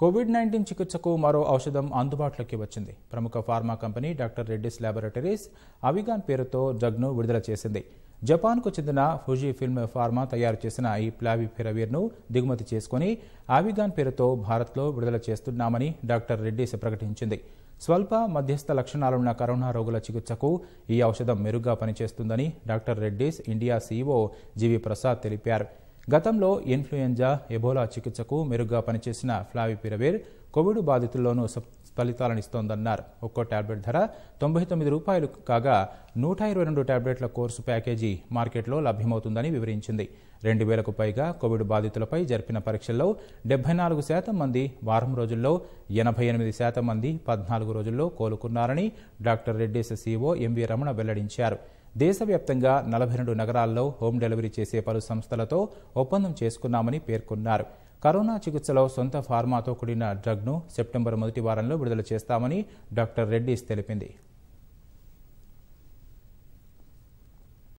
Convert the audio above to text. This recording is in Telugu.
కోవిడ్ నైన్టీన్ చికిత్సకు మరో ఔషధం అందుబాటులోకి వచ్చింది ప్రముఖ pharma company doctor Reddy's laboratories Avigan పేరుతో జగ్ను విడుదల చేసింది జపాన్కు చెందిన ఫుజీ ఫిల్మ్ ఫార్మా తయారు చేసిన ఈ ప్లావిఫిరవీర్ను దిగుమతి చేసుకుని ఆవిగాన్ పేరుతో భారత్లో విడుదల చేస్తున్నామని డాక్టర్ రెడ్డిస్ ప్రకటించింది స్వల్ప మధ్యస్థ లక్షణాలున్న కరోనా రోగుల చికిత్సకు ఈ ఔషధం మెరుగ్గా పనిచేస్తుందని doctor Reddy's India CEO G V Prasad తెలిపారు గతంలో ఇన్ఫ్లుయెంజా ఎబోలా చికిత్సకు మెరుగ్గా పనిచేసిన ఫ్లావిపిరవేర్ కోవిడ్ బాధితుల్లోనూ ఫలితాలనిస్తోందన్నారు ఒక్కో టాబ్లెట్ ధర తొంభై తొమ్మిది రూపాయలు కాగా నూట ఇరవై రెండు టాబ్లెట్ల కోర్సు ప్యాకేజీ మార్కెట్లో లభ్యమవుతుందని వివరించింది రెండు వేలకు పైగా కోవిడ్ బాధితులపై జరిపిన పరీక్షల్లో డెబ్బై నాలుగు శాతం మంది వారం రోజుల్లో ఎనభై ఎనిమిది శాతం మంది పద్నాలుగు రోజుల్లో కోలుకున్నారని doctor Reddy CO MV Ramana వెల్లడించారు దేశవ్యాప్తంగా నలభై రెండు నగరాల్లో హోమ్ డెలివరీ చేసే పలు సంస్థలతో ఒప్పందం చేసుకున్నామని పేర్కొన్నారు కరోనా చికిత్సలో సొంత ఫార్మాతో కూడిన డ్రగ్ను సెప్టెంబర్ మొదటి వారంలో విడుదల చేస్తామని డాక్టర్ రెడ్డిస్ తెలిపింది